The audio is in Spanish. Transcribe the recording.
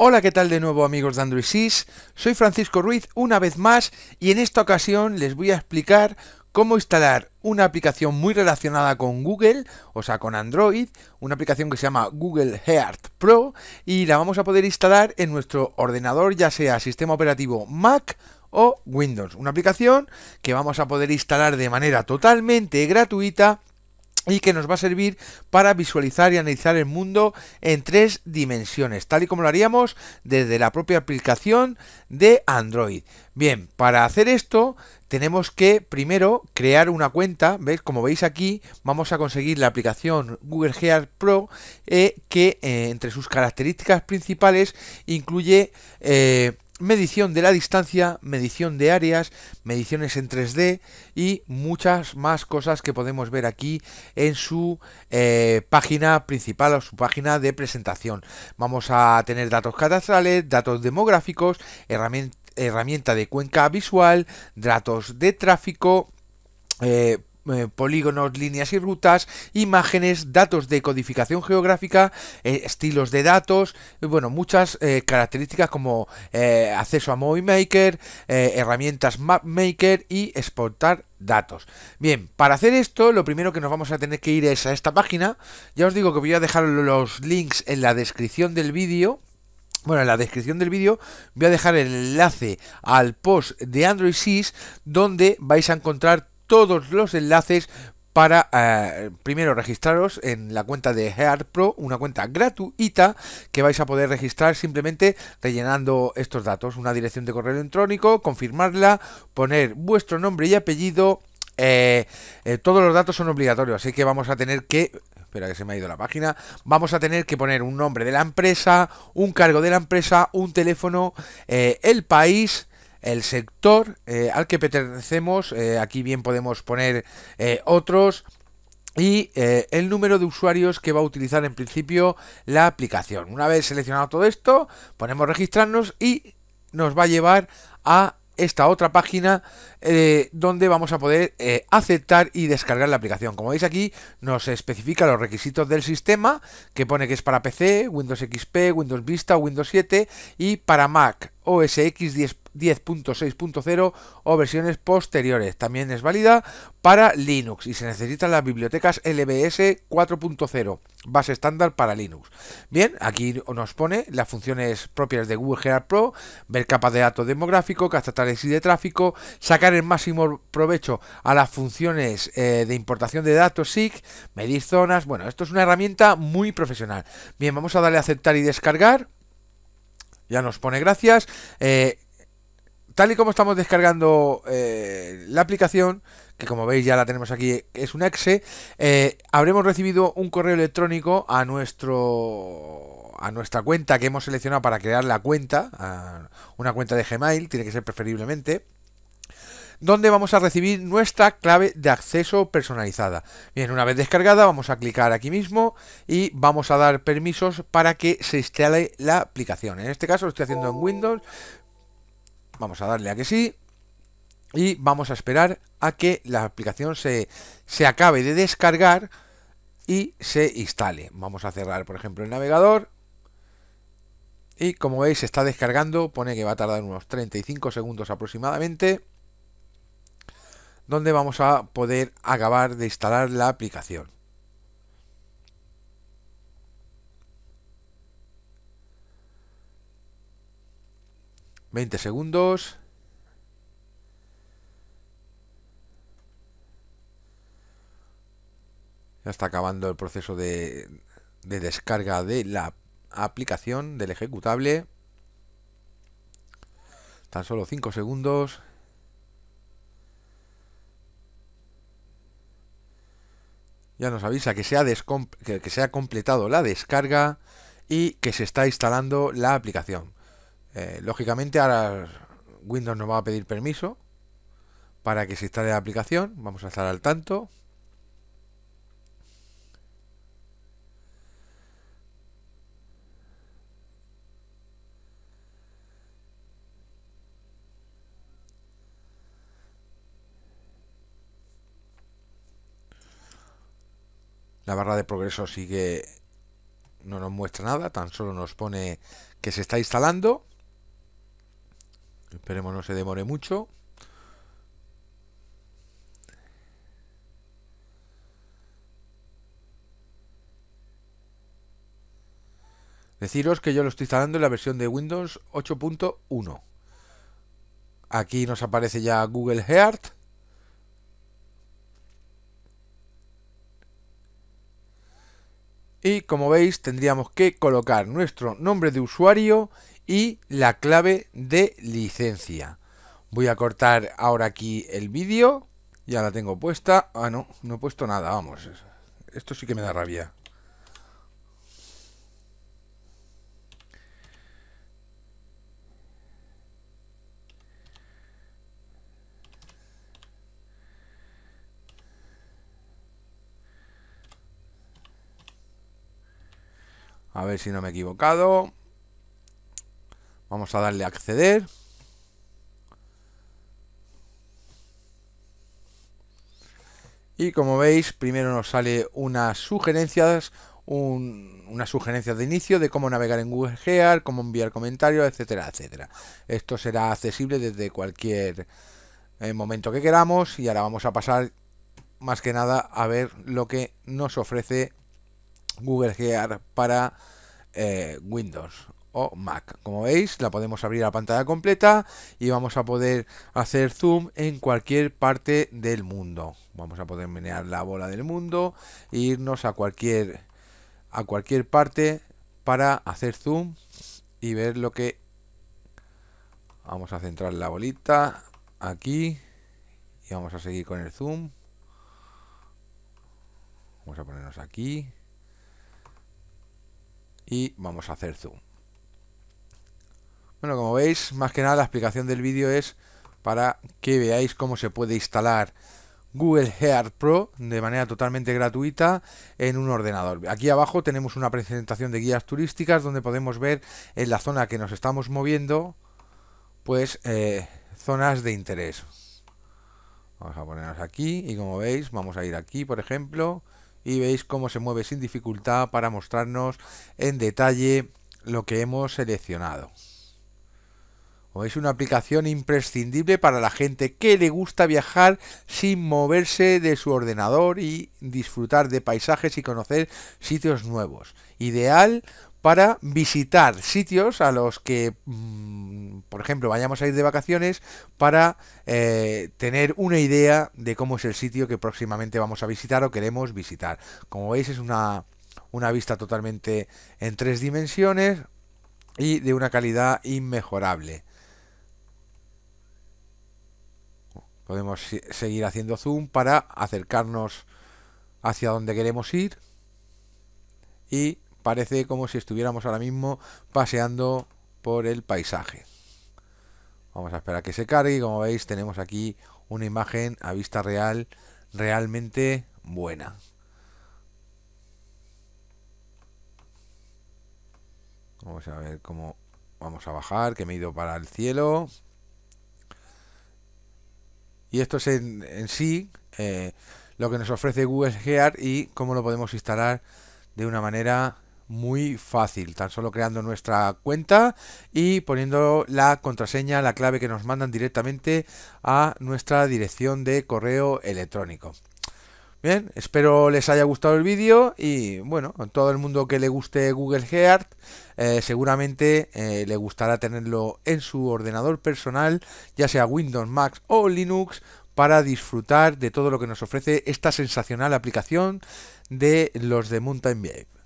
Hola, ¿qué tal de nuevo amigos de Android Soy Francisco Ruiz una vez más y en esta ocasión les voy a explicar cómo instalar una aplicación muy relacionada con Google, o sea con Android, una aplicación que se llama Google Heart Pro y la vamos a poder instalar en nuestro ordenador, ya sea sistema operativo Mac o Windows. Una aplicación que vamos a poder instalar de manera totalmente gratuita y que nos va a servir para visualizar y analizar el mundo en tres dimensiones, tal y como lo haríamos desde la propia aplicación de Android. Bien, para hacer esto tenemos que primero crear una cuenta, ves Como veis aquí vamos a conseguir la aplicación Google Gear Pro eh, que eh, entre sus características principales incluye... Eh, medición de la distancia, medición de áreas, mediciones en 3D y muchas más cosas que podemos ver aquí en su eh, página principal o su página de presentación. Vamos a tener datos catastrales, datos demográficos, herramienta, de cuenca visual, datos de tráfico, eh, eh, polígonos, líneas y rutas, imágenes, datos de codificación geográfica, eh, estilos de datos, eh, bueno, muchas características como acceso a Movie Maker, herramientas Map Maker y exportar datos. Bien, para hacer esto, lo primero que nos vamos a tener que ir es a esta página. Ya os digo que voy a dejar los links en la descripción del vídeo. Bueno, en la descripción del vídeo voy a dejar el enlace al post de Android 6 donde vais a encontrar todos los enlaces para eh, primero registraros en la cuenta de Heart Pro, una cuenta gratuita que vais a poder registrar simplemente rellenando estos datos, una dirección de correo electrónico, confirmarla, poner vuestro nombre y apellido. Eh, eh, todos los datos son obligatorios, así que vamos a tener que espera que se me ha ido la página, vamos a tener que poner un nombre de la empresa, un cargo de la empresa, un teléfono, el país, el sector eh, al que pertenecemos, eh, aquí bien podemos poner eh, otros, y el número de usuarios que va a utilizar en principio la aplicación. Una vez seleccionado todo esto, ponemos registrarnos y nos va a llevar a esta otra página donde vamos a poder aceptar y descargar la aplicación. Como veis aquí nos especifica los requisitos del sistema que pone que es para PC, Windows XP, Windows Vista, Windows 7 y para Mac OS X 10.6.0 o versiones posteriores. También es válida para Linux y se necesitan las bibliotecas LBS 4.0, base estándar para Linux. Bien, aquí nos pone las funciones propias de Google Pro, ver capas de datos demográfico, tales y de tráfico, sacar el máximo provecho a las funciones eh, de importación de datos SIC, medir zonas. Bueno, esto es una herramienta muy profesional. Bien, vamos a darle a aceptar y descargar. Ya nos pone gracias. Eh, tal y como estamos descargando eh, la aplicación, que como veis ya la tenemos aquí, es un exe, eh, habremos recibido un correo electrónico a nuestro a nuestra cuenta que hemos seleccionado para crear la cuenta, una cuenta de Gmail, tiene que ser preferiblemente, donde vamos a recibir nuestra clave de acceso personalizada. Bien, una vez descargada vamos a clicar aquí mismo y vamos a dar permisos para que se instale la aplicación. En este caso lo estoy haciendo en Windows, Vamos a darle a que sí. Y vamos a esperar a que la aplicación se, acabe de descargar y se instale. Vamos a cerrar, por ejemplo, el navegador. Y como veis, está descargando. Pone que va a tardar unos 35 segundos aproximadamente. Donde vamos a poder acabar de instalar la aplicación. 20 segundos. Ya está acabando el proceso de, descarga de la aplicación, del ejecutable. Tan solo 5 segundos. Ya nos avisa que se ha completado la descarga y que se está instalando la aplicación. Eh, lógicamente ahora Windows nos va a pedir permiso para que se instale la aplicación. Vamos a estar al tanto. La barra de progreso sigue no nos muestra nada, tan solo nos pone que se está instalando. Esperemos no se demore mucho. Deciros que yo lo estoy instalando en la versión de Windows 8.1. Aquí nos aparece ya Google Heart. Y como veis tendríamos que colocar nuestro nombre de usuario y la clave de licencia. Voy a cortar ahora aquí el vídeo. Ya la tengo puesta. Ah, no, no he puesto nada, vamos. Esto sí que me da rabia. A ver si no me he equivocado. Vamos a darle a acceder. Y como veis, primero nos sale unas sugerencias, unas sugerencias de inicio de cómo navegar en Google Gear, cómo enviar comentarios, etcétera, etcétera. Esto será accesible desde cualquier eh, momento que queramos y ahora vamos a pasar más que nada a ver lo que nos ofrece Google Gear para eh, Windows o Mac. Como veis, la podemos abrir a pantalla completa y vamos a poder hacer zoom en cualquier parte del mundo. Vamos a poder menear la bola del mundo e irnos a cualquier, a cualquier parte para hacer zoom y ver lo que... Vamos a centrar la bolita aquí y vamos a seguir con el zoom. Vamos a ponernos aquí y vamos a hacer zoom. Bueno, como veis, más que nada la explicación del vídeo es para que veáis cómo se puede instalar Google Heart Pro de manera totalmente gratuita en un ordenador. Aquí abajo tenemos una presentación de guías turísticas donde podemos ver en la zona que nos estamos moviendo, pues eh, zonas de interés. Vamos a ponernos aquí y como veis vamos a ir aquí por ejemplo y veis cómo se mueve sin dificultad para mostrarnos en detalle lo que hemos seleccionado es una aplicación imprescindible para la gente que le gusta viajar sin moverse de su ordenador y disfrutar de paisajes y conocer sitios nuevos. Ideal para visitar sitios a los que, mm, por ejemplo, vayamos a ir de vacaciones para eh, tener una idea de cómo es el sitio que próximamente vamos a visitar o queremos visitar. Como veis es una vista totalmente en tres dimensiones y de una calidad inmejorable. Podemos seguir haciendo zoom para acercarnos hacia donde queremos ir. Y parece como si estuviéramos ahora mismo paseando por el paisaje. Vamos a esperar a que se cargue y como veis tenemos aquí una imagen a vista real realmente buena. Vamos a ver cómo vamos a bajar, que me he ido para el cielo. Y esto es en, sí eh, lo que nos ofrece Google Gear y cómo lo podemos instalar de una manera muy fácil, tan solo creando nuestra cuenta y poniendo la contraseña, la clave que nos mandan directamente a nuestra dirección de correo electrónico. Bien, espero les haya gustado el vídeo y bueno, a todo el mundo que le guste Google Heart, eh, seguramente eh, le gustará tenerlo en su ordenador personal, ya sea Windows, Mac o Linux, para disfrutar de todo lo que nos ofrece esta sensacional aplicación de los de Mountain View.